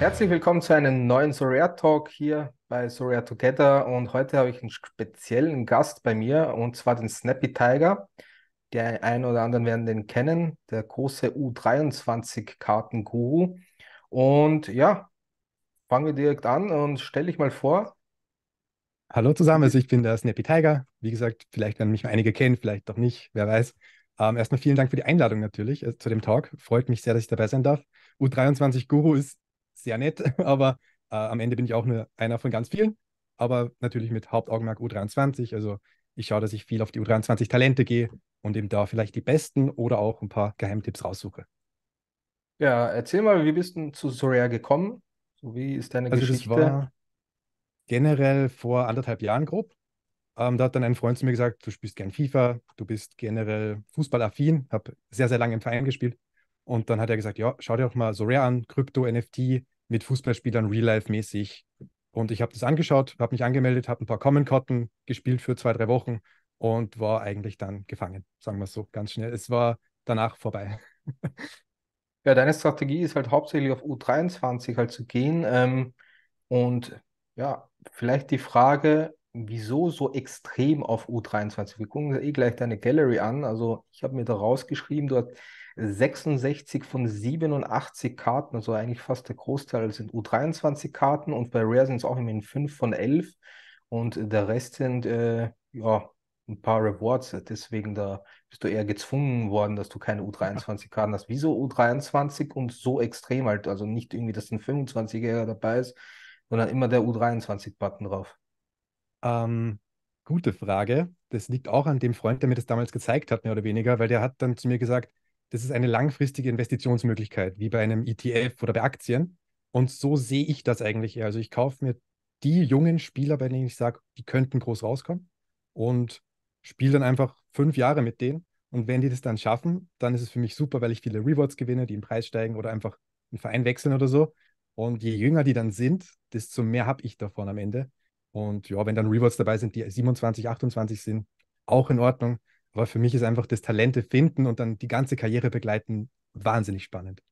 Herzlich willkommen zu einem neuen Soria Talk hier bei Soria Together und heute habe ich einen speziellen Gast bei mir und zwar den Snappy Tiger. Der ein oder anderen werden den kennen, der große U23-Karten-Guru. Und ja, fangen wir direkt an und stell dich mal vor. Hallo zusammen, also ich bin der Snappy Tiger. Wie gesagt, vielleicht werden mich einige kennen, vielleicht doch nicht, wer weiß. Ähm, erstmal vielen Dank für die Einladung natürlich äh, zu dem Talk. Freut mich sehr, dass ich dabei sein darf. U23 Guru ist sehr nett, aber äh, am Ende bin ich auch nur einer von ganz vielen, aber natürlich mit Hauptaugenmerk U23. Also ich schaue, dass ich viel auf die U23-Talente gehe und eben da vielleicht die besten oder auch ein paar Geheimtipps raussuche. Ja, erzähl mal, wie bist du zu Soria gekommen? So, wie ist deine also Geschichte? Das war generell vor anderthalb Jahren grob. Ähm, da hat dann ein Freund zu mir gesagt, du spielst gern FIFA, du bist generell fußballaffin, habe sehr, sehr lange im Verein gespielt und dann hat er gesagt, ja, schau dir doch mal so Sorare an, Krypto, NFT mit Fußballspielern real-life-mäßig. Und ich habe das angeschaut, habe mich angemeldet, habe ein paar Common Cotton gespielt für zwei, drei Wochen und war eigentlich dann gefangen, sagen wir es so ganz schnell. Es war danach vorbei. ja, deine Strategie ist halt hauptsächlich auf U23 halt zu gehen. Ähm, und ja, vielleicht die Frage, wieso so extrem auf U23? Wir gucken uns eh gleich deine Gallery an. Also ich habe mir da rausgeschrieben, du hast 66 von 87 Karten, also eigentlich fast der Großteil sind U23-Karten und bei Rare sind es auch immerhin 5 von 11 und der Rest sind äh, ja, ein paar Rewards. Deswegen da bist du eher gezwungen worden, dass du keine U23-Karten hast. Wieso U23 und so extrem halt? Also nicht irgendwie, dass ein 25-Jähriger dabei ist, sondern immer der U23-Button drauf. Ähm, gute Frage. Das liegt auch an dem Freund, der mir das damals gezeigt hat, mehr oder weniger, weil der hat dann zu mir gesagt, das ist eine langfristige Investitionsmöglichkeit, wie bei einem ETF oder bei Aktien. Und so sehe ich das eigentlich eher. Also ich kaufe mir die jungen Spieler, bei denen ich sage, die könnten groß rauskommen und spiele dann einfach fünf Jahre mit denen. Und wenn die das dann schaffen, dann ist es für mich super, weil ich viele Rewards gewinne, die im Preis steigen oder einfach einen Verein wechseln oder so. Und je jünger die dann sind, desto mehr habe ich davon am Ende. Und ja, wenn dann Rewards dabei sind, die 27, 28 sind, auch in Ordnung. Aber für mich ist einfach das Talente finden und dann die ganze Karriere begleiten wahnsinnig spannend.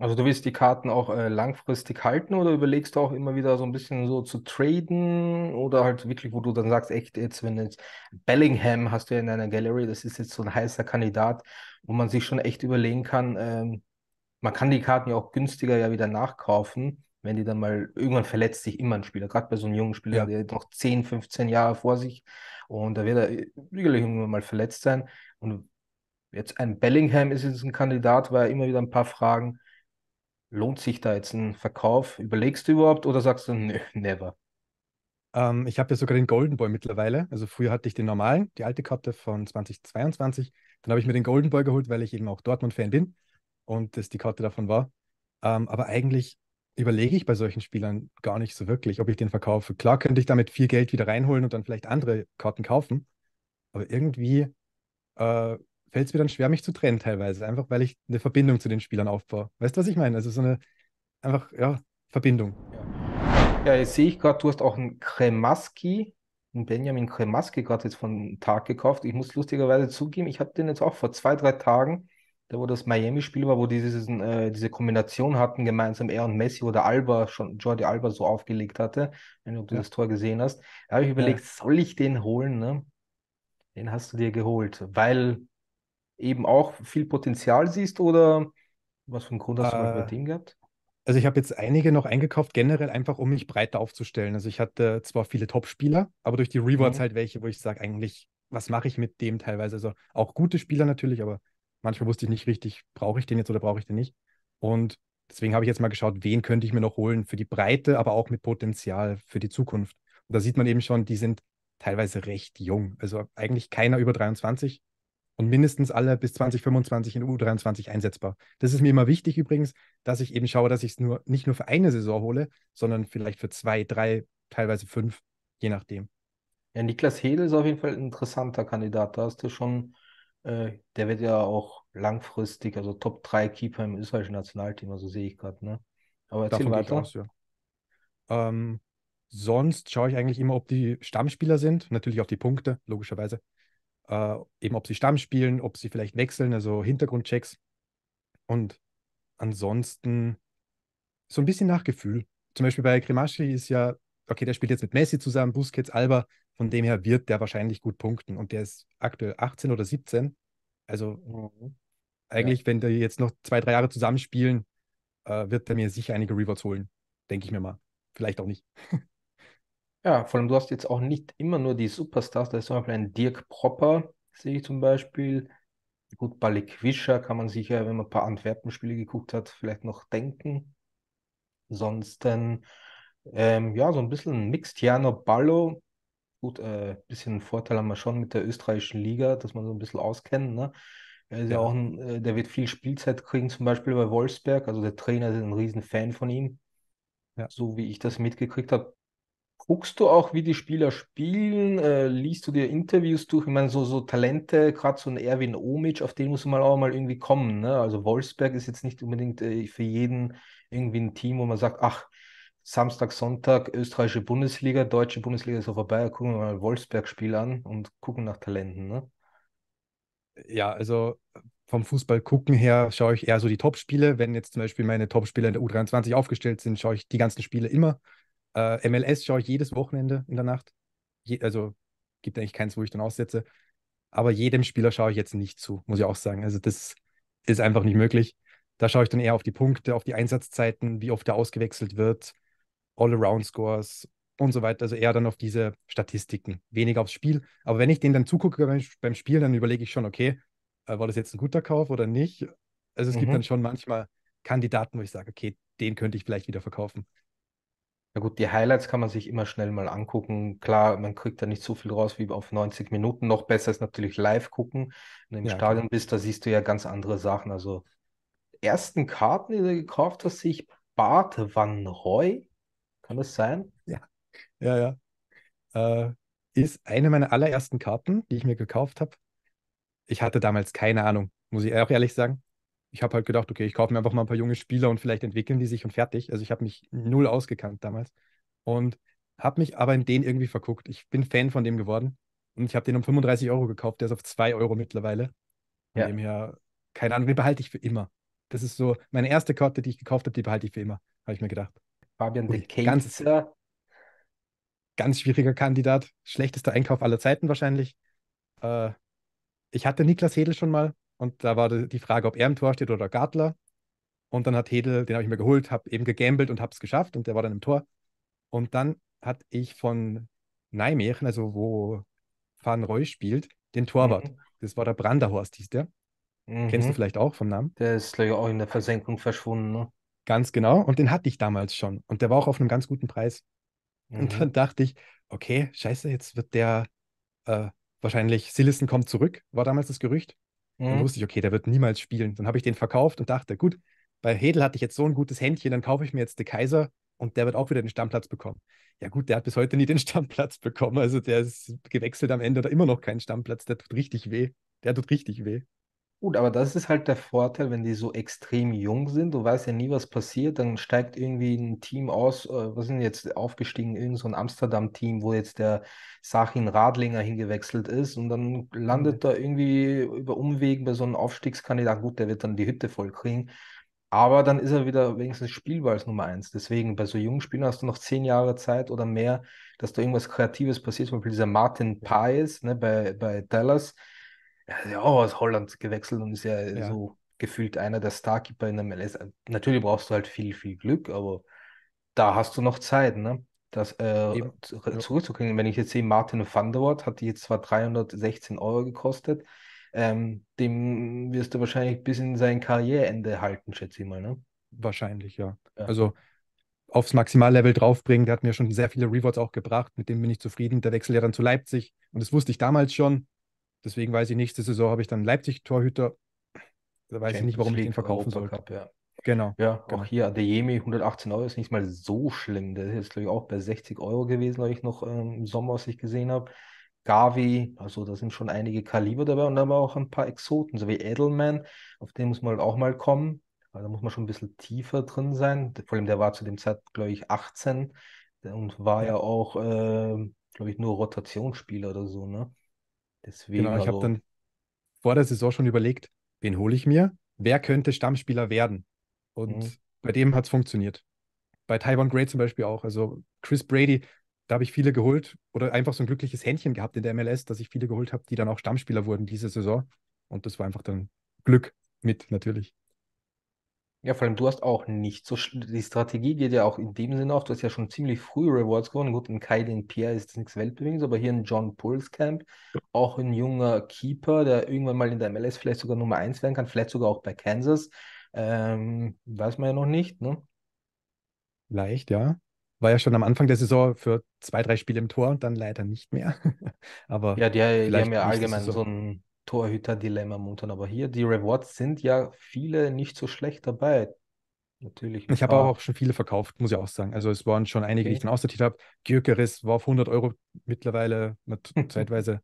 Also du willst die Karten auch äh, langfristig halten oder überlegst du auch immer wieder so ein bisschen so zu traden oder halt wirklich, wo du dann sagst, echt jetzt, wenn jetzt Bellingham hast du ja in deiner Gallery, das ist jetzt so ein heißer Kandidat, wo man sich schon echt überlegen kann, ähm, man kann die Karten ja auch günstiger ja wieder nachkaufen wenn die dann mal irgendwann verletzt sich immer ein Spieler, gerade bei so einem jungen Spieler, ja. der noch 10, 15 Jahre vor sich und da wird er äh, sicherlich irgendwann mal verletzt sein. Und jetzt ein Bellingham ist jetzt ein Kandidat, weil er immer wieder ein paar Fragen. Lohnt sich da jetzt ein Verkauf? Überlegst du überhaupt oder sagst du, nö, never? Ähm, ich habe ja sogar den Golden Boy mittlerweile. Also früher hatte ich den normalen, die alte Karte von 2022. Dann habe ich mir den Golden Boy geholt, weil ich eben auch Dortmund-Fan bin und das die Karte davon war. Ähm, aber eigentlich überlege ich bei solchen Spielern gar nicht so wirklich, ob ich den verkaufe. Klar könnte ich damit viel Geld wieder reinholen und dann vielleicht andere Karten kaufen, aber irgendwie äh, fällt es mir dann schwer, mich zu trennen teilweise, einfach weil ich eine Verbindung zu den Spielern aufbaue. Weißt du, was ich meine? Also so eine einfach, ja, Verbindung. Ja, jetzt sehe ich gerade, du hast auch einen Kremaski, einen Benjamin Kremaski gerade jetzt von Tag gekauft. Ich muss lustigerweise zugeben, ich habe den jetzt auch vor zwei, drei Tagen da wo das Miami-Spiel war, wo dieses, äh, diese Kombination hatten, gemeinsam er und Messi, oder Alba schon, Jordi Alba so aufgelegt hatte, wenn du ja. das Tor gesehen hast, da habe ich überlegt, ja. soll ich den holen? Ne? Den hast du dir geholt, weil eben auch viel Potenzial siehst oder was für einen Grund hast äh, du bei dem gehabt? Also ich habe jetzt einige noch eingekauft, generell einfach, um mich breiter aufzustellen. Also ich hatte zwar viele Top-Spieler, aber durch die Rewards mhm. halt welche, wo ich sage, eigentlich, was mache ich mit dem teilweise? Also auch gute Spieler natürlich, aber manchmal wusste ich nicht richtig, brauche ich den jetzt oder brauche ich den nicht. Und deswegen habe ich jetzt mal geschaut, wen könnte ich mir noch holen für die Breite, aber auch mit Potenzial für die Zukunft. Und da sieht man eben schon, die sind teilweise recht jung. Also eigentlich keiner über 23 und mindestens alle bis 2025 in U23 einsetzbar. Das ist mir immer wichtig übrigens, dass ich eben schaue, dass ich es nur nicht nur für eine Saison hole, sondern vielleicht für zwei, drei, teilweise fünf, je nachdem. Ja, Niklas Hedel ist auf jeden Fall ein interessanter Kandidat. Da hast du schon äh, der wird ja auch langfristig, also Top 3 Keeper im österreichischen Nationalteam, also sehe ich gerade, ne? Aber erzähl Davon weiter. Aus, ja. ähm, sonst schaue ich eigentlich immer, ob die Stammspieler sind, natürlich auch die Punkte, logischerweise. Äh, eben ob sie Stamm spielen, ob sie vielleicht wechseln, also Hintergrundchecks. Und ansonsten so ein bisschen nach Gefühl. Zum Beispiel bei Grimaschi ist ja, okay, der spielt jetzt mit Messi zusammen, Busquets, Alba, von dem her wird der wahrscheinlich gut punkten. Und der ist aktuell 18 oder 17. Also mhm. eigentlich, ja. wenn die jetzt noch zwei, drei Jahre zusammenspielen, äh, wird der mir sicher einige Rewards holen. Denke ich mir mal. Vielleicht auch nicht. ja, vor allem du hast jetzt auch nicht immer nur die Superstars. Da ist zum Beispiel ein Dirk Propper, sehe ich zum Beispiel. Gut, Balikwischer kann man sicher, wenn man ein paar Antwerpen-Spiele geguckt hat, vielleicht noch denken. Sonst ähm, ja, so ein bisschen ein Mixed Tiano Ballo, Gut, äh, bisschen Vorteil haben wir schon mit der österreichischen Liga, dass man so ein bisschen auskennt. Ne? Er ist ja. ja auch ein, äh, der wird viel Spielzeit kriegen, zum Beispiel bei Wolfsberg. Also der Trainer ist ein riesen Fan von ihm. Ja. So wie ich das mitgekriegt habe. Guckst du auch, wie die Spieler spielen? Äh, liest du dir Interviews durch? Ich meine, so, so Talente, gerade so ein Erwin Omic, auf den muss man auch mal irgendwie kommen. Ne? Also Wolfsberg ist jetzt nicht unbedingt äh, für jeden irgendwie ein Team, wo man sagt, ach, Samstag, Sonntag, österreichische Bundesliga, deutsche Bundesliga ist auch vorbei, gucken wir mal Wolfsberg-Spiel an und gucken nach Talenten, ne? Ja, also vom Fußball gucken her schaue ich eher so die Topspiele. Wenn jetzt zum Beispiel meine Topspieler in der U23 aufgestellt sind, schaue ich die ganzen Spiele immer. Äh, MLS schaue ich jedes Wochenende in der Nacht. Je, also gibt eigentlich keins, wo ich dann aussetze. Aber jedem Spieler schaue ich jetzt nicht zu, muss ich auch sagen. Also das ist einfach nicht möglich. Da schaue ich dann eher auf die Punkte, auf die Einsatzzeiten, wie oft er ausgewechselt wird, All-Around-Scores und so weiter. Also eher dann auf diese Statistiken, weniger aufs Spiel. Aber wenn ich den dann zugucke beim, beim Spiel, dann überlege ich schon, okay, äh, war das jetzt ein guter Kauf oder nicht? Also es mhm. gibt dann schon manchmal Kandidaten, wo ich sage, okay, den könnte ich vielleicht wieder verkaufen. Na gut, die Highlights kann man sich immer schnell mal angucken. Klar, man kriegt da nicht so viel raus wie auf 90 Minuten. Noch besser ist natürlich live gucken. Wenn du im ja, Stadion klar. bist, da siehst du ja ganz andere Sachen. Also ersten Karten, die du gekauft hast, sehe ich Bart Van Roy. Kann das sein? Ja, ja, ja. Äh, ist eine meiner allerersten Karten, die ich mir gekauft habe. Ich hatte damals keine Ahnung, muss ich auch ehrlich sagen. Ich habe halt gedacht, okay, ich kaufe mir einfach mal ein paar junge Spieler und vielleicht entwickeln die sich und fertig. Also ich habe mich null ausgekannt damals und habe mich aber in den irgendwie verguckt. Ich bin Fan von dem geworden und ich habe den um 35 Euro gekauft. Der ist auf 2 Euro mittlerweile. ja. dem her, keine Ahnung, den behalte ich für immer. Das ist so meine erste Karte, die ich gekauft habe, die behalte ich für immer, habe ich mir gedacht. Fabian Ui, Del Kaiser. Ganz, schwieriger Kandidat. Schlechtester Einkauf aller Zeiten wahrscheinlich. Äh, ich hatte Niklas Hedel schon mal und da war die Frage, ob er im Tor steht oder Gartler. Und dann hat Hedel, den habe ich mir geholt, habe eben gegambelt und habe es geschafft und der war dann im Tor. Und dann hatte ich von Nijmegen, also wo Van Roy spielt, den Torwart. Mhm. Das war der Branderhorst, hieß der. Mhm. Kennst du mhm. vielleicht auch vom Namen? Der ist, glaube ich, auch in der Versenkung verschwunden, ne? Ganz genau. Und den hatte ich damals schon. Und der war auch auf einem ganz guten Preis. Mhm. Und dann dachte ich, okay, scheiße, jetzt wird der äh, wahrscheinlich Silisten kommt zurück, war damals das Gerücht. Mhm. Dann wusste ich, okay, der wird niemals spielen. Dann habe ich den verkauft und dachte, gut, bei Hedel hatte ich jetzt so ein gutes Händchen, dann kaufe ich mir jetzt De Kaiser und der wird auch wieder den Stammplatz bekommen. Ja gut, der hat bis heute nie den Stammplatz bekommen. Also der ist gewechselt am Ende oder immer noch keinen Stammplatz. Der tut richtig weh. Der tut richtig weh. Gut, aber das ist halt der Vorteil, wenn die so extrem jung sind. Du weißt ja nie, was passiert. Dann steigt irgendwie ein Team aus. Äh, was sind jetzt aufgestiegen? Irgend so ein Amsterdam-Team, wo jetzt der Sachin Radlinger hingewechselt ist. Und dann mhm. landet mhm. da irgendwie über Umwegen bei so einem Aufstiegskandidaten, Gut, der wird dann die Hütte voll kriegen. Aber dann ist er wieder wenigstens spielbar als Nummer eins. Deswegen, bei so jungen Spielen hast du noch zehn Jahre Zeit oder mehr, dass da irgendwas Kreatives passiert. Zum Beispiel dieser Martin Paes ne, bei, bei Dallas er ist ja auch aus Holland gewechselt und ist ja, ja. so gefühlt einer der Starkeeper in der MLS. Natürlich brauchst du halt viel, viel Glück, aber da hast du noch Zeit, ne? Das äh, zurückzukriegen. Wenn ich jetzt sehe, Martin van der Waart hat die jetzt zwar 316 Euro gekostet, ähm, dem wirst du wahrscheinlich bis in sein Karriereende halten, schätze ich mal, ne? Wahrscheinlich, ja. ja. Also aufs Maximallevel draufbringen, der hat mir schon sehr viele Rewards auch gebracht, mit dem bin ich zufrieden. Der wechselt ja dann zu Leipzig und das wusste ich damals schon. Deswegen weiß ich, nächste Saison habe ich dann Leipzig-Torhüter. Da weiß Champions ich nicht, warum League ich den verkaufen Europa sollte. ja. Genau. Ja, genau. auch hier der Jemi 118 Euro ist nicht mal so schlimm. Der ist jetzt, glaube ich, auch bei 60 Euro gewesen, habe ich noch ähm, im Sommer, was ich gesehen habe. Gavi, also da sind schon einige Kaliber dabei und dann aber auch ein paar Exoten, so wie Edelman, auf den muss man halt auch mal kommen. Also da muss man schon ein bisschen tiefer drin sein. Vor allem der war zu dem Zeit, glaube ich, 18 und war ja, ja auch, äh, glaube ich, nur Rotationsspieler oder so, ne? Deswegen. Genau, ich habe dann vor der Saison schon überlegt, wen hole ich mir? Wer könnte Stammspieler werden? Und mhm. bei dem hat es funktioniert. Bei Taiwan Gray zum Beispiel auch. Also Chris Brady, da habe ich viele geholt oder einfach so ein glückliches Händchen gehabt in der MLS, dass ich viele geholt habe, die dann auch Stammspieler wurden diese Saison. Und das war einfach dann Glück mit, natürlich. Ja, vor allem du hast auch nicht so, die Strategie geht ja auch in dem Sinne auf, du hast ja schon ziemlich früh Rewards gewonnen. Gut, in Kai, den Pierre ist nichts Weltbewegendes, aber hier ein John Pulskamp, auch ein junger Keeper, der irgendwann mal in der MLS vielleicht sogar Nummer 1 werden kann, vielleicht sogar auch bei Kansas. Ähm, weiß man ja noch nicht, ne? Leicht, ja. War ja schon am Anfang der Saison für zwei, drei Spiele im Tor und dann leider nicht mehr. aber ja, die, die haben ja allgemein so ein Torhüter-Dilemma momentan. Aber hier, die Rewards sind ja viele nicht so schlecht dabei. Natürlich. Ich habe auch schon viele verkauft, muss ich auch sagen. Also es waren schon einige, okay. die ich dann aussortiert habe. Gyökeres war auf 100 Euro mittlerweile, zeitweise.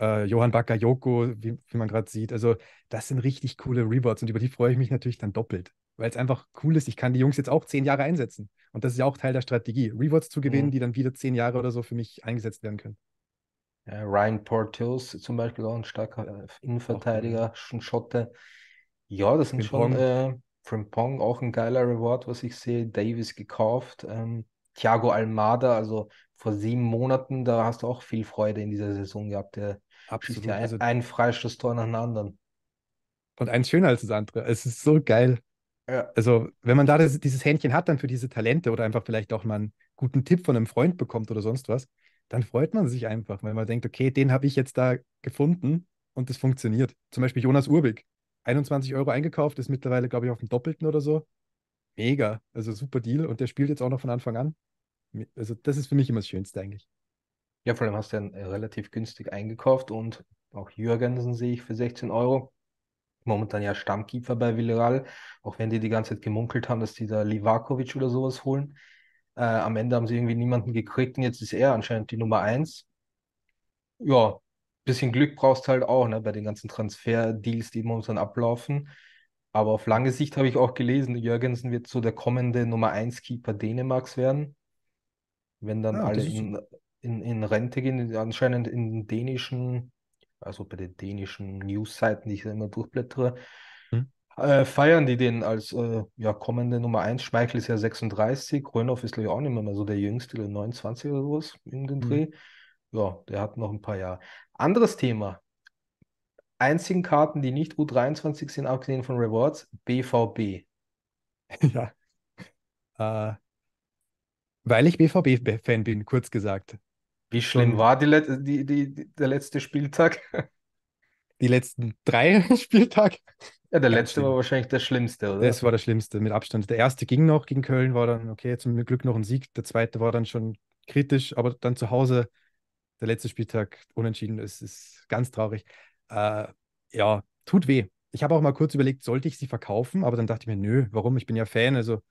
äh, Johann Bakker, Joko, wie, wie man gerade sieht. Also das sind richtig coole Rewards und über die freue ich mich natürlich dann doppelt, weil es einfach cool ist. Ich kann die Jungs jetzt auch zehn Jahre einsetzen. Und das ist ja auch Teil der Strategie, Rewards zu gewinnen, mhm. die dann wieder zehn Jahre oder so für mich eingesetzt werden können. Ryan Portills zum Beispiel auch ein starker äh, Innenverteidiger, schon Schotte. Ja, das sind Frimpong. schon äh, Frimpong, auch ein geiler Reward, was ich sehe. Davis gekauft. Ähm, Thiago Almada, also vor sieben Monaten, da hast du auch viel Freude in dieser Saison gehabt. Der Absolut. Ein, also, ein Freistoßtor nach dem anderen. Und eins schöner als das andere. Es ist so geil. Ja. Also, wenn man da das, dieses Händchen hat, dann für diese Talente oder einfach vielleicht auch mal einen guten Tipp von einem Freund bekommt oder sonst was, dann freut man sich einfach, wenn man denkt, okay, den habe ich jetzt da gefunden und das funktioniert. Zum Beispiel Jonas Urbig, 21 Euro eingekauft, ist mittlerweile, glaube ich, auf dem Doppelten oder so. Mega, also super Deal und der spielt jetzt auch noch von Anfang an. Also das ist für mich immer das Schönste eigentlich. Ja, vor allem hast du ja äh, relativ günstig eingekauft und auch Jürgensen sehe ich für 16 Euro. Momentan ja Stammkeeper bei Villarreal, auch wenn die die ganze Zeit gemunkelt haben, dass die da Livakovic oder sowas holen. Äh, am Ende haben sie irgendwie niemanden gekriegt und jetzt ist er anscheinend die Nummer eins. Ja, bisschen Glück brauchst halt auch ne, bei den ganzen Transfer-Deals, die momentan ablaufen. Aber auf lange Sicht habe ich auch gelesen, Jürgensen wird so der kommende Nummer 1 Keeper Dänemarks werden. Wenn dann ja, ah, alle in, in, in, Rente gehen, anscheinend in den dänischen, also bei den dänischen News-Seiten, die ich da immer durchblättere, äh, feiern die den als äh, ja, kommende Nummer 1? Schmeichel ist ja 36, Grönhoff ist glaube ich auch nicht mehr, mehr so der Jüngste, der 29 oder sowas in den mhm. Dreh. Mhm. Ja, der hat noch ein paar Jahre. Anderes Thema. Einzigen Karten, die nicht U23 sind, abgesehen von Rewards, BVB. Ja. Äh, weil ich BVB-Fan bin, kurz gesagt. Wie schlimm war die, Let die, die, die der letzte Spieltag? Die letzten drei Spieltage? Ja, der letzte schlimm. war wahrscheinlich der schlimmste, oder? Das war der schlimmste mit Abstand. Der erste ging noch, gegen Köln war dann, okay, zum Glück noch ein Sieg. Der zweite war dann schon kritisch, aber dann zu Hause, der letzte Spieltag unentschieden, das ist ganz traurig. Äh, ja, tut weh. Ich habe auch mal kurz überlegt, sollte ich sie verkaufen, aber dann dachte ich mir, nö, warum? Ich bin ja Fan, also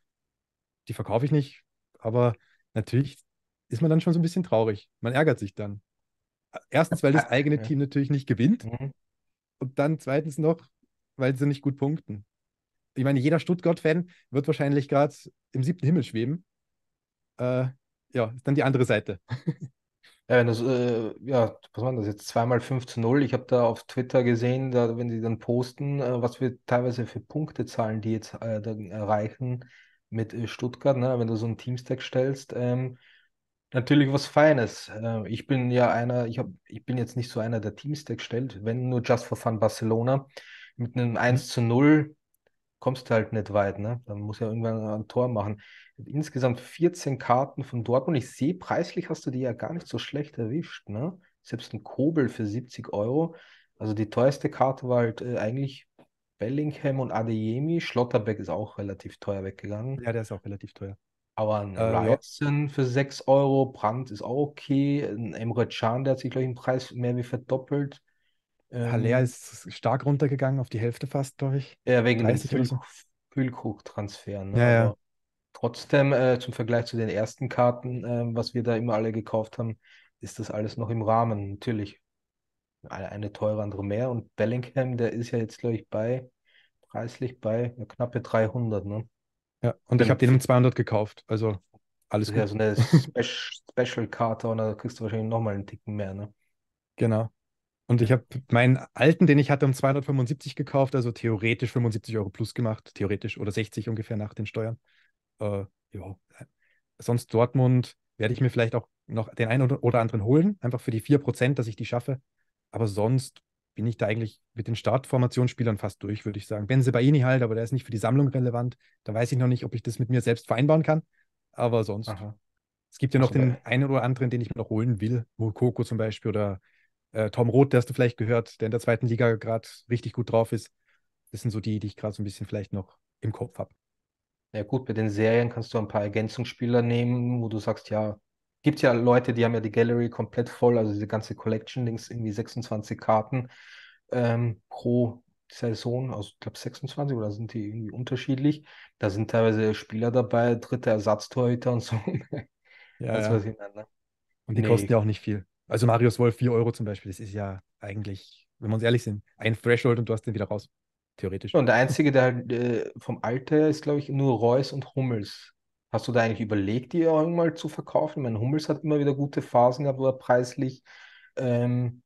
die verkaufe ich nicht. Aber natürlich ist man dann schon so ein bisschen traurig. Man ärgert sich dann. Erstens, weil das eigene Team natürlich nicht gewinnt. Mhm. Und dann zweitens noch, weil sie nicht gut punkten. Ich meine, jeder Stuttgart-Fan wird wahrscheinlich gerade im siebten Himmel schweben. Äh, ja, ist dann die andere Seite. Ja, das, äh, ja, was war das jetzt? Zweimal 5 zu 0. Ich habe da auf Twitter gesehen, da, wenn die dann posten, äh, was wir teilweise für Punkte zahlen, die jetzt äh, dann erreichen mit äh, Stuttgart, ne? wenn du so einen Teamstack stellst. Ähm, natürlich was Feines. Ähm, ich bin ja einer, ich, hab, ich bin jetzt nicht so einer, der Teamstack stellt, wenn nur Just for Fun Barcelona mit einem 1 zu 0 kommst du halt nicht weit. Ne? Dann muss ja irgendwann ein Tor machen. Insgesamt 14 Karten von Dortmund. Ich sehe, preislich hast du die ja gar nicht so schlecht erwischt. Ne? Selbst ein Kobel für 70 Euro. Also die teuerste Karte war halt äh, eigentlich Bellingham und Adeyemi. Schlotterbeck ist auch relativ teuer weggegangen. Ja, der ist auch relativ teuer. Aber ein äh, Ryerson ja. für 6 Euro, Brandt ist auch okay. Ein Emre Can, der hat sich, glaube ich, im Preis mehr wie verdoppelt. Haller ähm, ist stark runtergegangen, auf die Hälfte fast, glaube ich. Ja, wegen dem füllkrug Ne? Ja, ja. Also trotzdem, äh, zum Vergleich zu den ersten Karten, äh, was wir da immer alle gekauft haben, ist das alles noch im Rahmen. Natürlich eine, eine teure, andere mehr. Und Bellingham, der ist ja jetzt, glaube ich, bei, preislich bei ja, knappe 300. Ne? Ja, und ich habe den um 200 gekauft. Also alles gut. Ja, so eine Spe Special-Karte und da kriegst du wahrscheinlich nochmal einen Ticken mehr. Ne? Genau. Und ich habe meinen alten, den ich hatte, um 275 gekauft, also theoretisch 75 Euro plus gemacht, theoretisch oder 60 ungefähr nach den Steuern. Äh, ja. Sonst Dortmund werde ich mir vielleicht auch noch den einen oder anderen holen, einfach für die 4%, dass ich die schaffe. Aber sonst bin ich da eigentlich mit den Startformationsspielern fast durch, würde ich sagen. Ben Sebaini halt, aber der ist nicht für die Sammlung relevant. Da weiß ich noch nicht, ob ich das mit mir selbst vereinbaren kann. Aber sonst. Aha. Es gibt ja noch Ach, den einen oder anderen, den ich mir noch holen will. Mokoko zum Beispiel oder äh, Tom Roth, der hast du vielleicht gehört, der in der zweiten Liga gerade richtig gut drauf ist. Das sind so die, die ich gerade so ein bisschen vielleicht noch im Kopf habe. Ja gut, bei den Serien kannst du ein paar Ergänzungsspieler nehmen, wo du sagst, ja, gibt ja Leute, die haben ja die Gallery komplett voll, also diese ganze Collection, links irgendwie 26 Karten ähm, pro Saison, also ich glaube 26 oder sind die irgendwie unterschiedlich. Da sind teilweise Spieler dabei, dritte Ersatztorhüter und so. Ja, das ja. Was ich meine. Und die nee. kosten ja auch nicht viel. Also Marius Wolf 4 Euro zum Beispiel, das ist ja eigentlich, wenn wir uns ehrlich sind, ein Threshold und du hast den wieder raus. Theoretisch. Und der einzige, der halt, äh, vom Alter ist, glaube ich, nur Reus und Hummels. Hast du da eigentlich überlegt, die auch irgendwann zu verkaufen? Ich meine, Hummels hat immer wieder gute Phasen gehabt, wo er preislich ähm,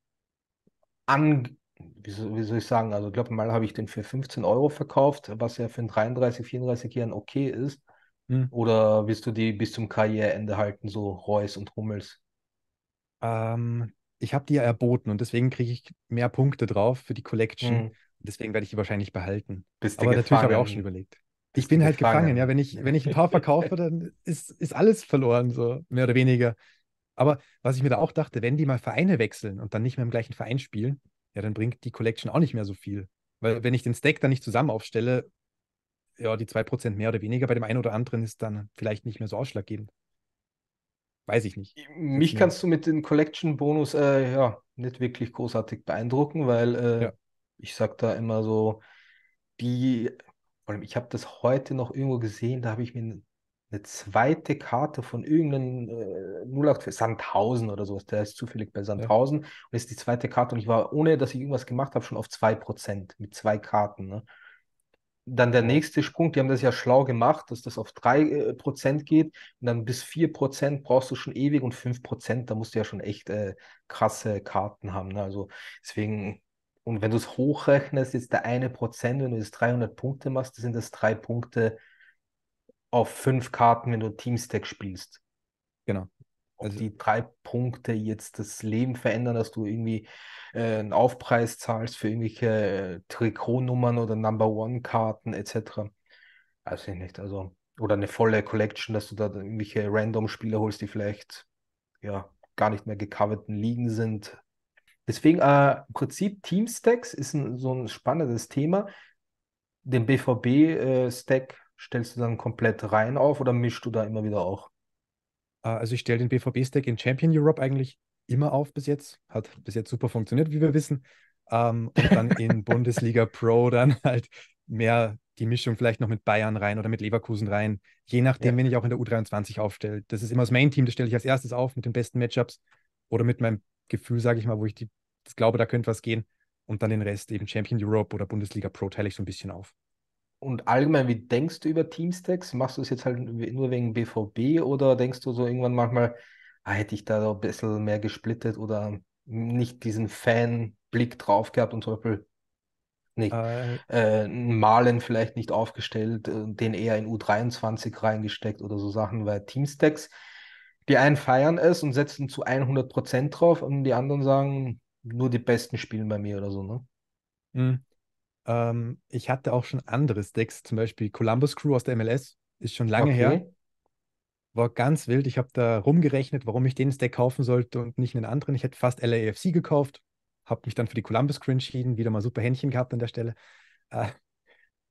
an, wie soll, wie soll ich sagen, also ich glaube, mal habe ich den für 15 Euro verkauft, was ja für einen 33, 34 Jahren okay ist. Hm. Oder willst du die bis zum Karriereende halten, so Reus und Hummels? Ähm, ich habe die ja erboten und deswegen kriege ich mehr Punkte drauf für die Collection. Mhm. Deswegen werde ich die wahrscheinlich behalten. Bist Aber natürlich habe ich auch schon überlegt. Bist ich bin halt gefangen. gefangen, ja. Wenn ich, wenn ich ein paar verkaufe, dann ist, ist alles verloren, so mehr oder weniger. Aber was ich mir da auch dachte, wenn die mal Vereine wechseln und dann nicht mehr im gleichen Verein spielen, ja, dann bringt die Collection auch nicht mehr so viel. Weil wenn ich den Stack dann nicht zusammen aufstelle, ja, die 2% mehr oder weniger bei dem einen oder anderen ist dann vielleicht nicht mehr so ausschlaggebend weiß ich nicht. Mich ja. kannst du mit dem Collection-Bonus äh, ja nicht wirklich großartig beeindrucken, weil äh, ja. ich sag da immer so, die, vor allem ich habe das heute noch irgendwo gesehen, da habe ich mir eine zweite Karte von irgendeinem äh, 08 Sandhausen oder sowas, der ist zufällig bei Sandhausen ja. und ist die zweite Karte und ich war, ohne dass ich irgendwas gemacht habe, schon auf 2% mit zwei Karten. Ne? dann der nächste Sprung, die haben das ja schlau gemacht, dass das auf 3% äh, geht und dann bis 4% brauchst du schon ewig und 5%, da musst du ja schon echt äh, krasse Karten haben. Ne? Also deswegen, und wenn du es hochrechnest, jetzt der eine Prozent, wenn du jetzt 300 Punkte machst, sind das drei Punkte auf fünf Karten, wenn du Teamstack spielst. Genau ob also, die drei Punkte jetzt das Leben verändern, dass du irgendwie äh, einen Aufpreis zahlst für irgendwelche äh, Trikotnummern oder Number One-Karten etc. Weiß ich nicht. Also, oder eine volle Collection, dass du da irgendwelche Random-Spieler holst, die vielleicht ja gar nicht mehr gecoverten Ligen sind. Deswegen äh, im Prinzip Team-Stacks ist ein, so ein spannendes Thema. Den BVB-Stack äh, stellst du dann komplett rein auf oder mischst du da immer wieder auch? Äh, also ich stelle den BVB-Stack in Champion Europe eigentlich immer auf bis jetzt. Hat bis jetzt super funktioniert, wie wir wissen. Ähm, und dann in Bundesliga Pro dann halt mehr die Mischung vielleicht noch mit Bayern rein oder mit Leverkusen rein. Je nachdem, ja. wenn ich auch in der U23 aufstelle. Das ist immer das Main-Team, das stelle ich als erstes auf mit den besten Matchups oder mit meinem Gefühl, sage ich mal, wo ich die, das glaube, da könnte was gehen. Und dann den Rest eben Champion Europe oder Bundesliga Pro teile ich so ein bisschen auf und allgemein, wie denkst du über Teamstacks? Machst du es jetzt halt nur wegen BVB oder denkst du so irgendwann manchmal, ah, hätte ich da ein bisschen mehr gesplittet oder nicht diesen Fanblick drauf gehabt und zum Beispiel nicht, äh, äh, Malen vielleicht nicht aufgestellt, äh, den eher in U23 reingesteckt oder so Sachen, weil Teamstacks, die einen feiern es und setzen zu 100% drauf und die anderen sagen, nur die Besten spielen bei mir oder so, ne? Mhm. Ähm, ich hatte auch schon andere Decks, zum Beispiel Columbus Crew aus der MLS, ist schon lange okay. her. War ganz wild. Ich habe da rumgerechnet, warum ich den Stack kaufen sollte und nicht einen anderen. Ich hätte fast LAFC gekauft, habe mich dann für die Columbus Crew entschieden, wieder mal super Händchen gehabt an der Stelle. Äh,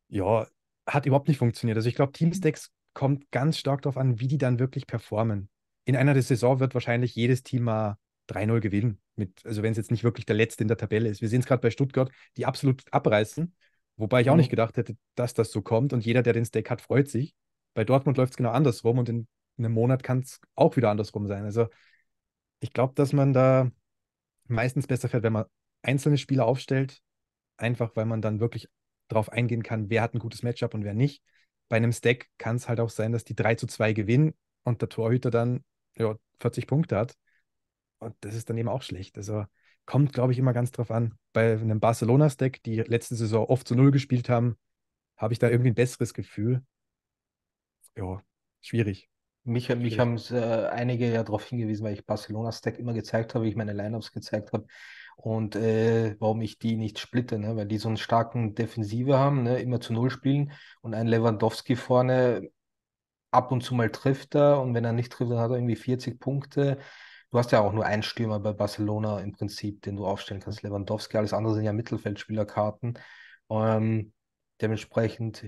ja, hat überhaupt nicht funktioniert. Also ich glaube, Teamstacks kommt ganz stark darauf an, wie die dann wirklich performen. In einer der Saison wird wahrscheinlich jedes Team mal 3-0 gewinnen mit, also wenn es jetzt nicht wirklich der Letzte in der Tabelle ist. Wir sehen es gerade bei Stuttgart, die absolut abreißen, wobei ich auch mhm. nicht gedacht hätte, dass das so kommt und jeder, der den Stake hat, freut sich. Bei Dortmund läuft es genau andersrum und in, einem Monat kann es auch wieder andersrum sein. Also ich glaube, dass man da meistens besser fährt, wenn man einzelne Spieler aufstellt, einfach weil man dann wirklich darauf eingehen kann, wer hat ein gutes Matchup und wer nicht. Bei einem Stack kann es halt auch sein, dass die 3 zu 2 gewinnen und der Torhüter dann ja, 40 Punkte hat. Und das ist dann eben auch schlecht. Also kommt, glaube ich, immer ganz drauf an. Bei einem Barcelona-Stack, die letzte Saison oft zu Null gespielt haben, habe ich da irgendwie ein besseres Gefühl. Ja, schwierig. Mich, mich haben äh, einige ja darauf hingewiesen, weil ich Barcelona-Stack immer gezeigt habe, ich meine Lineups gezeigt habe und äh, warum ich die nicht splitte, ne? weil die so einen starken Defensive haben, ne? immer zu Null spielen und ein Lewandowski vorne ab und zu mal trifft er und wenn er nicht trifft, dann hat er irgendwie 40 Punkte Du hast ja auch nur einen Stürmer bei Barcelona im Prinzip, den du aufstellen kannst. Lewandowski, alles andere sind ja Mittelfeldspielerkarten. Ähm, dementsprechend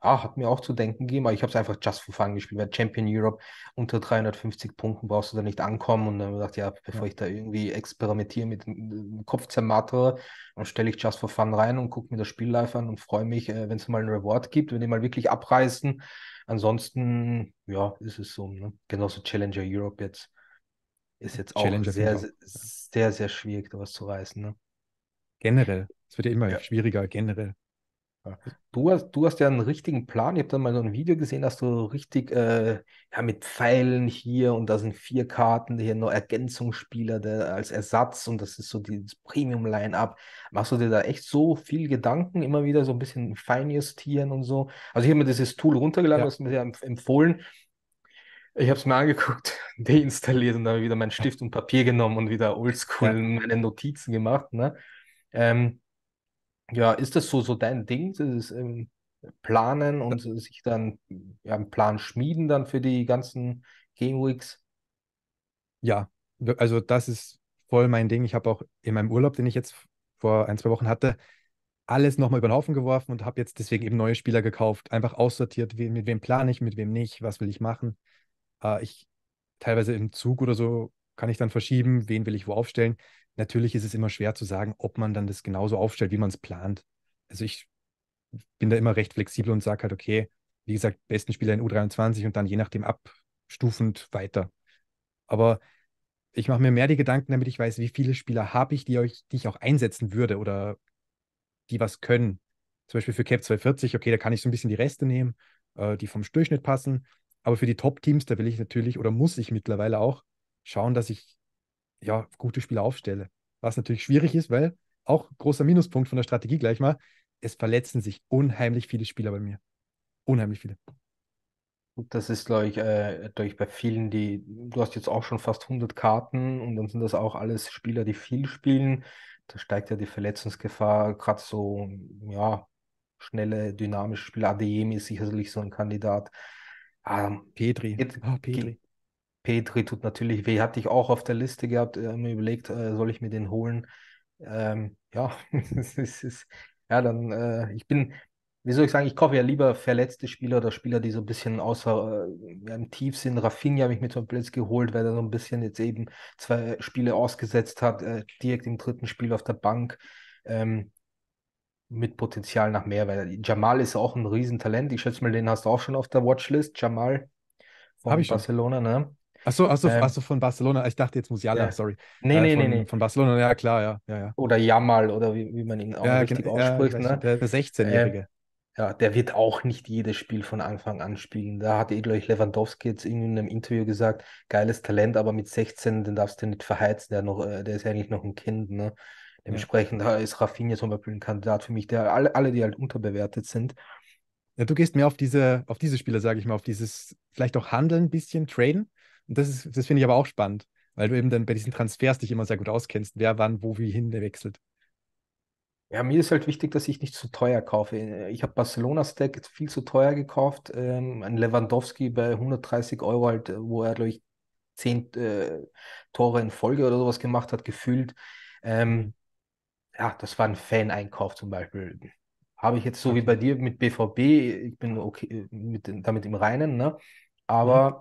ah, hat mir auch zu denken gegeben, aber ich habe es einfach just for fun gespielt, weil Champion Europe unter 350 Punkten brauchst du da nicht ankommen und dann gedacht, ja, bevor ja. ich da irgendwie experimentiere mit dem äh, Kopf zermattere, dann stelle ich just for fun rein und gucke mir das Spiel live an und freue mich, äh, wenn es mal einen Reward gibt, wenn die mal wirklich abreißen. Ansonsten, ja, ist es so. Ne? Genauso Challenger Europe jetzt ist jetzt auch sehr, auch. sehr, sehr, sehr schwierig, da was zu reißen. Ne? Generell. Es wird ja immer ja. schwieriger, generell. Du hast, du hast ja einen richtigen Plan. Ich habe dann mal so ein Video gesehen, dass du richtig äh, ja, mit Pfeilen hier und da sind vier Karten, hier noch Ergänzungsspieler der, als Ersatz und das ist so dieses Premium-Line-Up. Machst du dir da echt so viel Gedanken, immer wieder so ein bisschen feinjustieren und so? Also, ich habe mir dieses Tool runtergeladen, ja. du mir ja empfohlen. Ich habe es mir angeguckt, deinstalliert und dann wieder mein Stift und Papier genommen und wieder oldschool ja. meine Notizen gemacht. Ne? Ähm, ja, ist das so, so dein Ding? dieses ähm, planen und ja. sich dann ja, einen Plan schmieden dann für die ganzen Game Weeks? Ja, also das ist voll mein Ding. Ich habe auch in meinem Urlaub, den ich jetzt vor ein, zwei Wochen hatte, alles nochmal über den Haufen geworfen und habe jetzt deswegen eben neue Spieler gekauft, einfach aussortiert, mit wem plane ich, mit wem nicht, was will ich machen. Äh, ich teilweise im Zug oder so kann ich dann verschieben, wen will ich wo aufstellen. Natürlich ist es immer schwer zu sagen, ob man dann das genauso aufstellt, wie man es plant. Also ich bin da immer recht flexibel und sage halt, okay, wie gesagt, besten Spieler in U23 und dann je nachdem abstufend weiter. Aber ich mache mir mehr die Gedanken, damit ich weiß, wie viele Spieler habe ich, die, euch, die ich auch einsetzen würde oder die was können. Zum Beispiel für Cap 240, okay, da kann ich so ein bisschen die Reste nehmen, äh, die vom Durchschnitt passen. Aber für die Top-Teams, da will ich natürlich oder muss ich mittlerweile auch schauen, dass ich ja gute Spieler aufstelle. Was natürlich schwierig ist, weil auch großer Minuspunkt von der Strategie gleich mal, es verletzen sich unheimlich viele Spieler bei mir. Unheimlich viele. Das ist, glaube ich, äh, glaub ich, bei vielen, die, du hast jetzt auch schon fast 100 Karten und dann sind das auch alles Spieler, die viel spielen. Da steigt ja die Verletzungsgefahr, gerade so, ja, schnelle, dynamische Spieler. ADM ist sicherlich so ein Kandidat, ähm, Petri. Jetzt, oh, Petri. Petri tut natürlich weh. Hatte ich auch auf der Liste gehabt, äh, mir überlegt, äh, soll ich mir den holen? Ähm, ja, es ist, ja, dann, äh, ich bin, wie soll ich sagen, ich kaufe ja lieber verletzte Spieler oder Spieler, die so ein bisschen außer äh, im Tief sind. Rafinha habe ich mir zum Beispiel geholt, weil er so ein bisschen jetzt eben zwei Spiele ausgesetzt hat, äh, direkt im dritten Spiel auf der Bank. Ähm, mit Potenzial nach mehr, weil Jamal ist auch ein Riesentalent. Ich schätze mal, den hast du auch schon auf der Watchlist, Jamal von ich Barcelona, schon. ne? Achso, achso, ähm, achso, von Barcelona. Ich dachte jetzt Musiala, ja. sorry. Nee, äh, nee, von, nee, Von Barcelona, ja klar, ja. ja, ja. Oder Jamal, oder wie, wie man ihn auch ja, richtig genau, ausspricht. Ja, ne? Der 16-Jährige. Äh, ja, der wird auch nicht jedes Spiel von Anfang an spielen. Da hat Edloich eh Lewandowski jetzt in einem Interview gesagt, geiles Talent, aber mit 16, den darfst du nicht verheizen, der, noch, äh, der ist eigentlich noch ein Kind. Ne? Dementsprechend ja. ist Rafinha zum Beispiel ein Kandidat für mich, der alle, alle die halt unterbewertet sind. Ja, du gehst mehr auf diese, auf diese Spieler, sage ich mal, auf dieses vielleicht auch Handeln ein bisschen, Traden. Und das das finde ich aber auch spannend, weil du eben dann bei diesen Transfers dich immer sehr gut auskennst, wer wann, wo, wie hin wechselt. Ja, mir ist halt wichtig, dass ich nicht zu teuer kaufe. Ich habe Barcelona Stack viel zu teuer gekauft. Ähm, ein Lewandowski bei 130 Euro halt, wo er, glaube ich, zehn äh, Tore in Folge oder sowas gemacht hat, gefühlt. Ähm, ja, das war ein Fan-Einkauf zum Beispiel. Habe ich jetzt so wie bei dir mit BVB, ich bin okay mit, damit im Reinen, ne? aber mhm.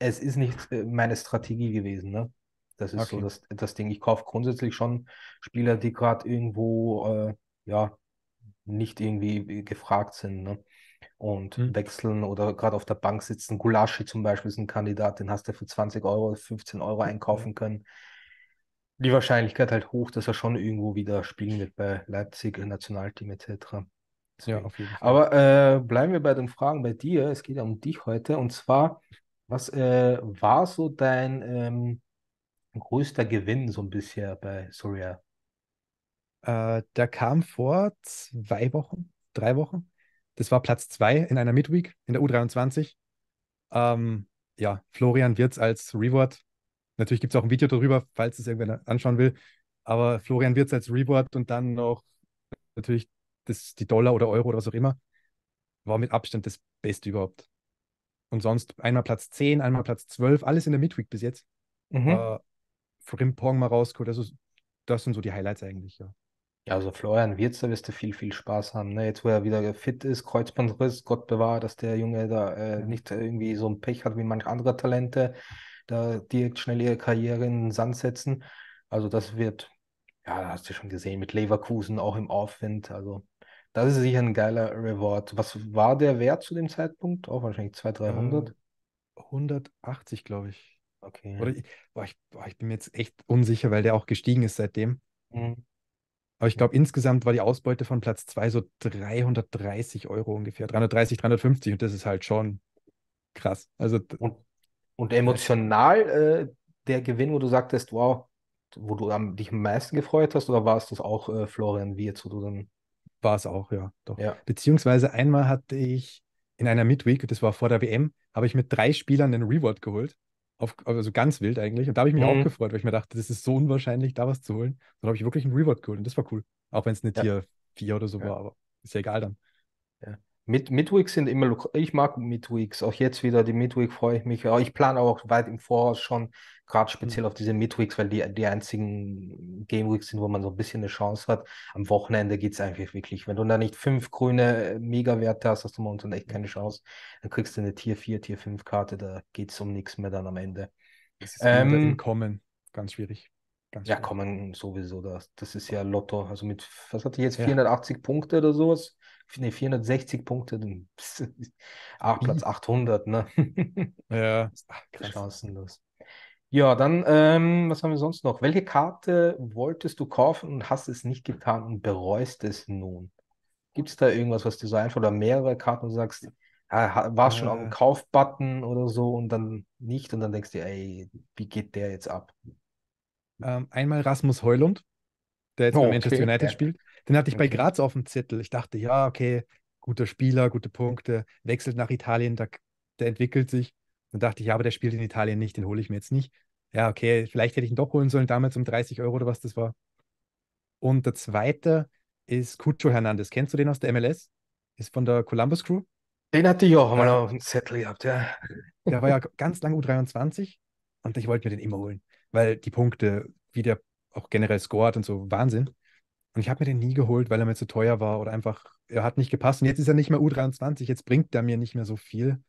es ist nicht äh, meine Strategie gewesen. Ne? Das ist okay. so das, das Ding. Ich kaufe grundsätzlich schon Spieler, die gerade irgendwo äh, ja, nicht irgendwie äh, gefragt sind. Ne? und hm. wechseln oder gerade auf der Bank sitzen. Gulaschi zum Beispiel ist ein Kandidat, den hast du für 20 Euro, 15 Euro einkaufen können die Wahrscheinlichkeit halt hoch, dass er schon irgendwo wieder spielen wird bei Leipzig, Nationalteam etc. Deswegen. Ja, auf jeden Fall. Aber äh, bleiben wir bei den Fragen bei dir. Es geht ja um dich heute. Und zwar, was äh, war so dein ähm, größter Gewinn so ein bisschen bei Soria? Äh, der kam vor zwei Wochen, drei Wochen. Das war Platz zwei in einer Midweek in der U23. Ähm, ja, Florian Wirz als Reward Natürlich gibt es auch ein Video darüber, falls es irgendwer anschauen will. Aber Florian Wirtz als Reward und dann noch natürlich das, die Dollar oder Euro oder was auch immer, war mit Abstand das Beste überhaupt. Und sonst einmal Platz 10, einmal Platz 12, alles in der Midweek bis jetzt. Mhm. Äh, Frimpong mal rausgeholt, also das sind so die Highlights eigentlich, ja. Ja, also Florian Wirtz, da wirst du viel, viel Spaß haben. Ne? Jetzt, wo er wieder fit ist, Kreuzbandriss, Gott bewahre, dass der Junge da äh, nicht irgendwie so ein Pech hat wie manche andere Talente da direkt schnell ihre Karriere in den Sand setzen. Also das wird, ja, hast du schon gesehen, mit Leverkusen auch im Aufwind. Also das ist sicher ein geiler Reward. Was war der Wert zu dem Zeitpunkt? Auch wahrscheinlich 200, 300? 180, glaube ich. Okay. Oder ich, boah, ich, boah, ich, bin mir jetzt echt unsicher, weil der auch gestiegen ist seitdem. Mhm. Aber ich glaube, insgesamt war die Ausbeute von Platz 2 so 330 Euro ungefähr. 330, 350 und das ist halt schon krass. Also und und emotional äh, der Gewinn, wo du sagtest, wow, wo du am, dich am meisten gefreut hast, oder war es das auch, äh, Florian, wie wo du dann. War es auch, ja, doch. Ja. Beziehungsweise einmal hatte ich in einer Midweek, das war vor der WM, habe ich mit drei Spielern einen Reward geholt. Auf, also ganz wild eigentlich. Und da habe ich mich mhm. auch gefreut, weil ich mir dachte, das ist so unwahrscheinlich, da was zu holen. Dann habe ich wirklich einen Reward geholt und das war cool. Auch wenn es eine ja. Tier 4 oder so ja. war, aber ist ja egal dann. Ja. Mid Midweeks sind immer, ich mag Midweeks, auch jetzt wieder die Midweek freue ich mich. Aber ich plane auch weit im Voraus schon, gerade hm. speziell mhm. auf diese Midweeks, weil die die einzigen Gameweeks sind, wo man so ein bisschen eine Chance hat. Am Wochenende geht es einfach wirklich. Wenn du da nicht fünf grüne äh, Mega-Werte hast, hast du momentan echt keine Chance. Dann kriegst du eine Tier 4, Tier 5 Karte, da geht es um nichts mehr dann am Ende. Das ist ähm, Kommen, ganz schwierig. Ganz ja, Kommen sowieso, das, das ist ja Lotto. Also mit, was hatte ich jetzt, 480 ja. Punkte oder sowas? 460 Punkte, dann mhm. ne? ach, Platz 800, ne? ja. Chancenlos. Ja, dann, ähm, was haben wir sonst noch? Welche Karte wolltest du kaufen und hast es nicht getan und bereust es nun? Gibt es da irgendwas, was dir so einfällt oder mehrere Karten, wo du sagst, ja, ah, war schon äh. auf dem äh. Kaufbutton oder so und dann nicht und dann denkst du, ey, wie geht der jetzt ab? Ähm, einmal Rasmus Heulund, der jetzt oh, bei Manchester okay. United ja. spielt. Den hatte ich okay. bei Graz auf dem Zettel. Ich dachte, ja, okay, guter Spieler, gute Punkte, wechselt nach Italien, da, der entwickelt sich. Dann dachte ich, ja, aber der spielt in Italien nicht, den hole ich mir jetzt nicht. Ja, okay, vielleicht hätte ich ihn doch holen sollen, damals um 30 Euro oder was das war. Und der zweite ist Cucho Hernandez. Kennst du den aus der MLS? Ist von der Columbus Crew. Den hatte ich auch ja. mal auf dem Zettel gehabt, ja. Der war ja ganz lang U23 und ich wollte mir den immer holen, weil die Punkte, wie der auch generell scored und so, Wahnsinn. Und ich habe mir den nie geholt, weil er mir zu teuer war oder einfach, er hat nicht gepasst. Und jetzt ist er nicht mehr U23, jetzt bringt er mir nicht mehr so viel.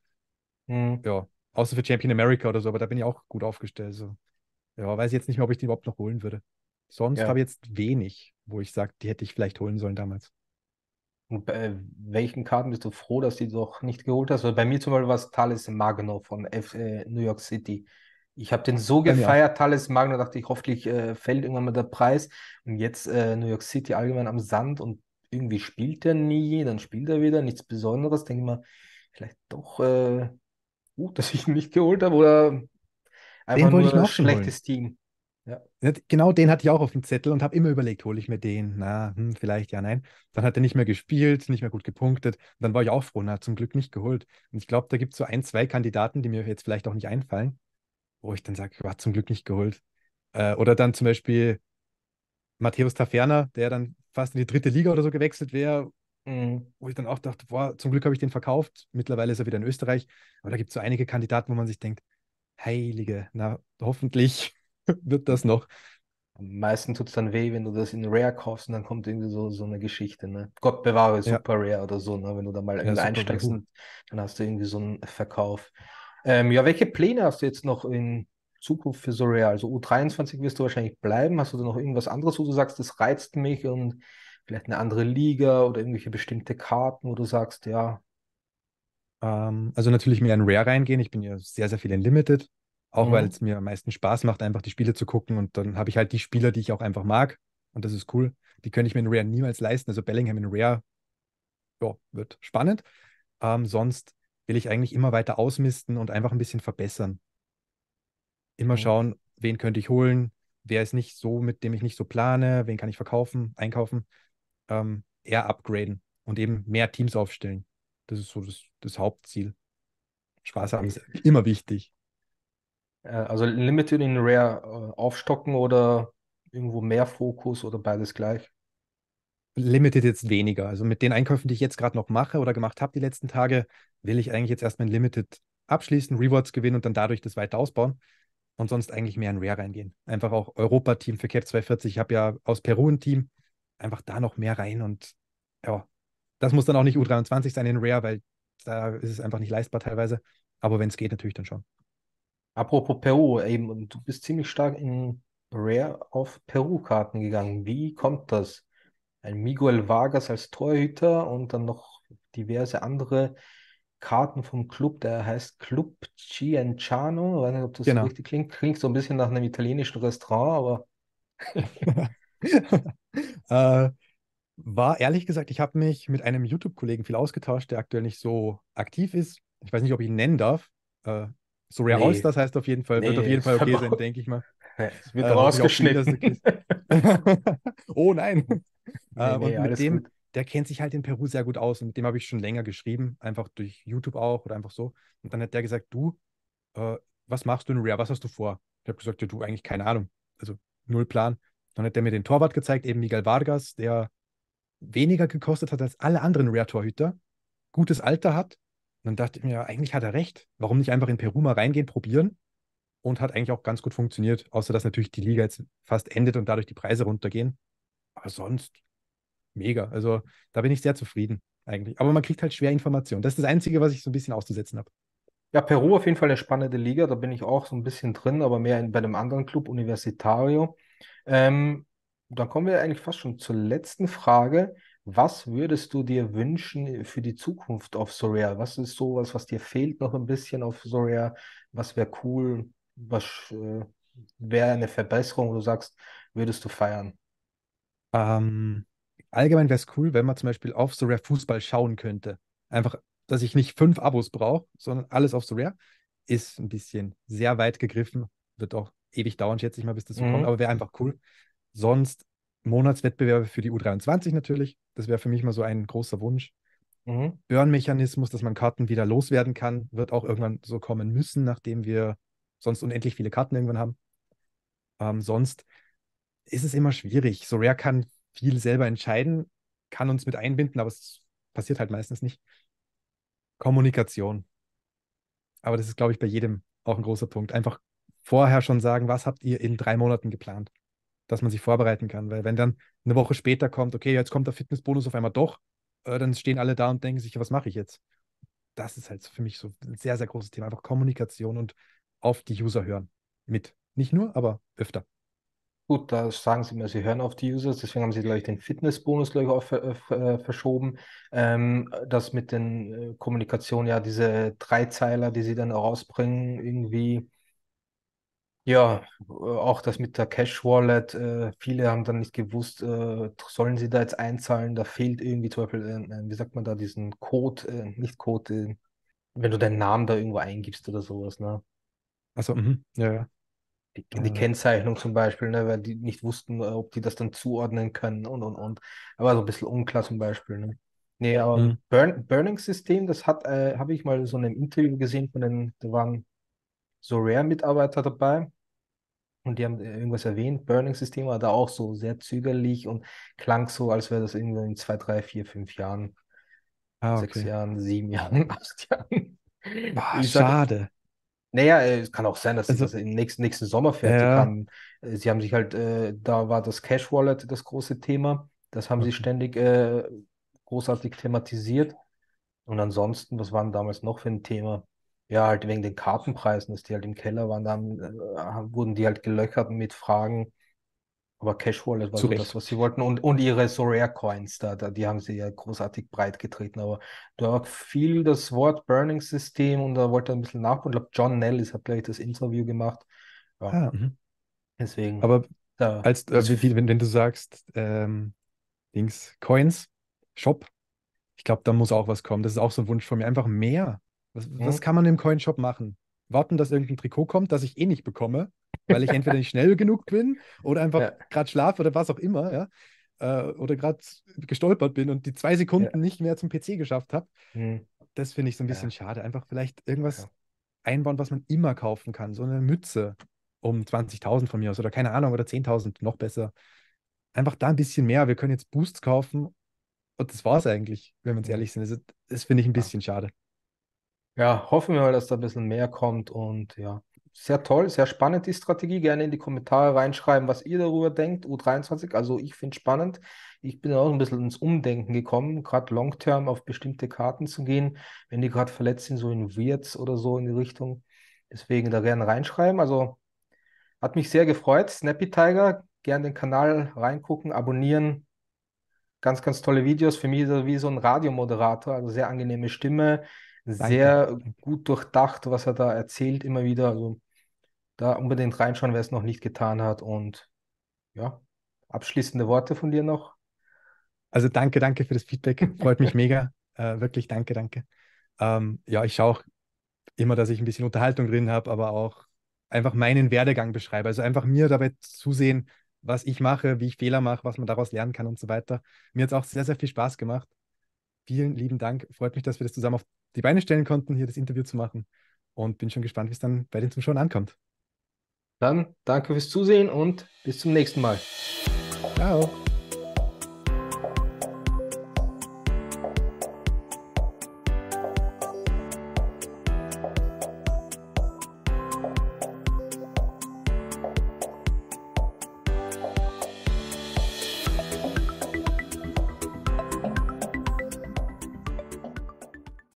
Mhm. Ja, außer für Champion America oder so, aber da bin ich auch gut aufgestellt. So. Ja, weiß ich jetzt nicht mehr, ob ich den überhaupt noch holen würde. Sonst ja. habe ich jetzt wenig, wo ich sage, die hätte ich vielleicht holen sollen damals. Und bei äh, welchen Karten bist du froh, dass du die doch nicht geholt hast? Weil bei mir zum Beispiel war es Thales Magno von F äh, New York City. Ich habe den so gefeiert, ja. Thales Magno, dachte ich, hoffentlich äh, fällt irgendwann mal der Preis. Und jetzt äh, New York City allgemein am Sand und irgendwie spielt er nie, dann spielt er wieder, nichts Besonderes. Denke ich mal, vielleicht doch äh, gut, dass ich ihn nicht geholt habe oder einfach den nur ein schlechtes holen. Team. Ja. Genau den hatte ich auch auf dem Zettel und habe immer überlegt, hole ich mir den? Na, hm, vielleicht ja, nein. Dann hat er nicht mehr gespielt, nicht mehr gut gepunktet. dann war ich auch froh, na, zum Glück nicht geholt. Und ich glaube, da gibt es so ein, zwei Kandidaten, die mir jetzt vielleicht auch nicht einfallen, wo ich dann sage, war zum Glück nicht geholt. Äh, oder dann zum Beispiel Matthäus Taferner, der dann fast in die dritte Liga oder so gewechselt wäre, mhm. wo ich dann auch dachte, boah, zum Glück habe ich den verkauft. Mittlerweile ist er wieder in Österreich. Aber da gibt es so einige Kandidaten, wo man sich denkt, heilige, na hoffentlich wird das noch. Am meisten tut es dann weh, wenn du das in Rare kaufst und dann kommt irgendwie so, so eine Geschichte. Ne? Gott bewahre, super ja. Rare oder so. Ne? Wenn du da mal ja, einsteigst, dann hast du irgendwie so einen Verkauf. Ähm, ja, welche Pläne hast du jetzt noch in Zukunft für Surreal? Also U23 wirst du wahrscheinlich bleiben. Hast du da noch irgendwas anderes, wo du sagst, das reizt mich und vielleicht eine andere Liga oder irgendwelche bestimmte Karten, wo du sagst, ja. Ähm, also natürlich mehr in Rare reingehen. Ich bin ja sehr, sehr viel in Limited. Auch mhm. weil es mir am meisten Spaß macht, einfach die Spiele zu gucken. Und dann habe ich halt die Spieler, die ich auch einfach mag. Und das ist cool. Die könnte ich mir in Rare niemals leisten. Also Bellingham in Rare ja, wird spannend. Ähm, sonst will ich eigentlich immer weiter ausmisten und einfach ein bisschen verbessern. Immer mhm. schauen, wen könnte ich holen, wer ist nicht so, mit dem ich nicht so plane, wen kann ich verkaufen, einkaufen, ähm, eher upgraden und eben mehr Teams aufstellen. Das ist so das, das Hauptziel. Spaß haben ist immer wichtig. Äh, also Limited in Rare äh, aufstocken oder irgendwo mehr Fokus oder beides gleich? Limited jetzt weniger. Also mit den Einkäufen, die ich jetzt gerade noch mache oder gemacht habe die letzten Tage, will ich eigentlich jetzt erstmal in Limited abschließen, Rewards gewinnen und dann dadurch das weiter ausbauen und sonst eigentlich mehr in Rare reingehen. Einfach auch Europa-Team für Cap 240. Ich habe ja aus Peru ein Team. Einfach da noch mehr rein und ja, das muss dann auch nicht U23 sein in Rare, weil da ist es einfach nicht leistbar teilweise. Aber wenn es geht, natürlich dann schon. Apropos Peru, eben, du bist ziemlich stark in Rare auf Peru-Karten gegangen. Wie kommt das? ein Miguel Vargas als Torhüter und dann noch diverse andere Karten vom Club, der heißt Club Cianciano. Ich weiß nicht, ob das genau. so richtig klingt. Klingt so ein bisschen nach einem italienischen Restaurant, aber. äh, war ehrlich gesagt, ich habe mich mit einem YouTube-Kollegen viel ausgetauscht, der aktuell nicht so aktiv ist. Ich weiß nicht, ob ich ihn nennen darf. Äh, so Rare nee. Allstars heißt auf jeden Fall, nee, wird auf jeden Fall okay sein, denke ich mal. Es wird äh, rausgeschnitten. Nicht, oh nein. Nee, äh, nee, und mit dem, gut. der kennt sich halt in Peru sehr gut aus und mit dem habe ich schon länger geschrieben, einfach durch YouTube auch oder einfach so. Und dann hat der gesagt, du, äh, was machst du in Rare, was hast du vor? Ich habe gesagt, ja, du, eigentlich keine Ahnung, also null Plan. Dann hat der mir den Torwart gezeigt, eben Miguel Vargas, der weniger gekostet hat als alle anderen Rare-Torhüter, gutes Alter hat. Und dann dachte ich mir, eigentlich hat er recht. Warum nicht einfach in Peru mal reingehen, probieren? Und hat eigentlich auch ganz gut funktioniert, außer dass natürlich die Liga jetzt fast endet und dadurch die Preise runtergehen. Aber sonst mega. Also da bin ich sehr zufrieden eigentlich. Aber man kriegt halt schwer Informationen. Das ist das Einzige, was ich so ein bisschen auszusetzen habe. Ja, Peru auf jeden Fall eine spannende Liga. Da bin ich auch so ein bisschen drin, aber mehr in, bei einem anderen Club, Universitario. Ähm, dann kommen wir eigentlich fast schon zur letzten Frage. Was würdest du dir wünschen für die Zukunft auf Soria? Was ist sowas, was dir fehlt noch ein bisschen auf Soria? Was wäre cool? Was äh, wäre eine Verbesserung, wo du sagst, würdest du feiern? Ähm, allgemein wäre es cool, wenn man zum Beispiel auf so Rare Fußball schauen könnte. Einfach, dass ich nicht fünf Abos brauche, sondern alles auf so Rare ist ein bisschen sehr weit gegriffen. Wird auch ewig dauern, schätze ich mal, bis das so mhm. kommt, aber wäre einfach cool. Sonst Monatswettbewerbe für die U23 natürlich. Das wäre für mich mal so ein großer Wunsch. Mhm. Burn-Mechanismus, dass man Karten wieder loswerden kann, wird auch irgendwann so kommen müssen, nachdem wir sonst unendlich viele Karten irgendwann haben. Ähm, sonst ist es immer schwierig. So Rare kann viel selber entscheiden, kann uns mit einbinden, aber es passiert halt meistens nicht. Kommunikation. Aber das ist, glaube ich, bei jedem auch ein großer Punkt. Einfach vorher schon sagen, was habt ihr in drei Monaten geplant, dass man sich vorbereiten kann. Weil wenn dann eine Woche später kommt, okay, jetzt kommt der Fitnessbonus auf einmal doch, äh, dann stehen alle da und denken sich, was mache ich jetzt? Das ist halt für mich so ein sehr, sehr großes Thema. Einfach Kommunikation und auf die User hören. Mit. Nicht nur, aber öfter. Gut, da sagen Sie mal, Sie hören auf die Users, deswegen haben Sie glaube ich, den Fitnessbonus gleich auch äh, ver äh, verschoben. Ähm, das mit den äh, Kommunikation, ja, diese Dreizeiler, die Sie dann rausbringen, irgendwie, ja, auch das mit der Cash Wallet, äh, viele haben dann nicht gewusst, äh, sollen Sie da jetzt einzahlen, da fehlt irgendwie zum Beispiel, äh, wie sagt man da, diesen Code, nicht Code, wenn du deinen Namen da irgendwo eingibst oder sowas, ne? Also, mh, ja, ja die, die Kennzeichnung zum Beispiel, ne, weil die nicht wussten, äh, ob die das dann zuordnen können und und und. Aber so ein bisschen unklar zum Beispiel. Ne? Nee, aber mhm. Burn, Burning-System, das hat, äh, habe ich mal so in einem Interview gesehen von den, da waren so Rare-Mitarbeiter dabei und die haben äh, irgendwas erwähnt. Burning-System war da auch so sehr zögerlich und klang so, als wäre das irgendwie in zwei, drei, vier, fünf Jahren, ah, okay. sechs Jahren, sieben Jahren, acht Jahren. Boah, schade. Naja, äh, es kann auch sein, dass also, das im nächsten, nächsten Sommer fertig Ja. Sie, haben, äh, sie, haben sich halt, äh, da war das Cash Wallet das große Thema. Das haben okay. sie ständig äh, großartig thematisiert. Und ansonsten, was war damals noch für ein Thema? Ja, halt wegen den Kartenpreisen, dass die halt im Keller waren, dann äh, wurden die halt gelöchert mit Fragen, aber Cash Wallet war so das, was sie wollten. Und, und ihre so Rare Coins, da, da, die haben sie ja großartig breit getreten. Aber da fiel das Wort Burning System und da wollte er ein bisschen nach. ich glaube, John Nellis hat gleich das Interview gemacht. Ja. Ah, mhm. Deswegen. Aber da, als, äh, wie wenn, wenn, du sagst, ähm, Dings, Coins, Shop, ich glaube, da muss auch was kommen. Das ist auch so ein Wunsch von mir. Einfach mehr. Was, mhm. was kann man im Coinshop machen? warten, dass irgendein Trikot kommt, das ich eh nicht bekomme, weil ich entweder nicht schnell genug bin oder einfach ja. gerade schlafe oder was auch immer, ja. Äh, oder gerade gestolpert bin und die zwei Sekunden ja. nicht mehr zum PC geschafft habe. Mhm. Das finde ich so ein bisschen ja. schade. Einfach vielleicht irgendwas einbauen, was man immer kaufen kann. So eine Mütze um 20.000 von mir aus oder keine Ahnung oder 10.000, noch besser. Einfach da ein bisschen mehr. Wir können jetzt Boosts kaufen und das war es eigentlich, wenn wir uns mhm. ehrlich sind. Also, das finde ich ein bisschen schade. Ja, hoffen wir mal, dass da ein bisschen mehr kommt und ja. Sehr toll, sehr spannend die Strategie. Gerne in die Kommentare reinschreiben, was ihr darüber denkt. U23, also ich finde es spannend. Ich bin auch ein bisschen ins Umdenken gekommen, gerade Long-Term auf bestimmte Karten zu gehen, wenn die gerade verletzt sind, so in Wirts oder so in die Richtung. Deswegen da gerne reinschreiben. Also hat mich sehr gefreut. Snappy Tiger, gerne den Kanal reingucken, abonnieren. Ganz, ganz tolle Videos. Für mich ist er wie so ein Radiomoderator, also sehr angenehme Stimme sehr danke, gut durchdacht, was er da erzählt, immer wieder. Also da unbedingt reinschauen, wer es noch nicht getan hat. Und ja, abschließende Worte von dir noch. Also danke, danke für das Feedback. Freut mich mega. Äh, wirklich danke, danke. Ähm, ja, ich schaue auch immer, dass ich ein bisschen Unterhaltung drin habe, aber auch einfach meinen Werdegang beschreibe. Also einfach mir dabei zusehen, was ich mache, wie ich Fehler mache, was man daraus lernen kann und so weiter. Mir hat es auch sehr, sehr viel Spaß gemacht. Vielen lieben Dank. Freut mich, dass wir das zusammen auf die Beine stellen konnten, hier das Interview zu machen. Und bin schon gespannt, wie es dann bei den Zuschauern ankommt. Dann danke fürs Zusehen und bis zum nächsten Mal. Ciao.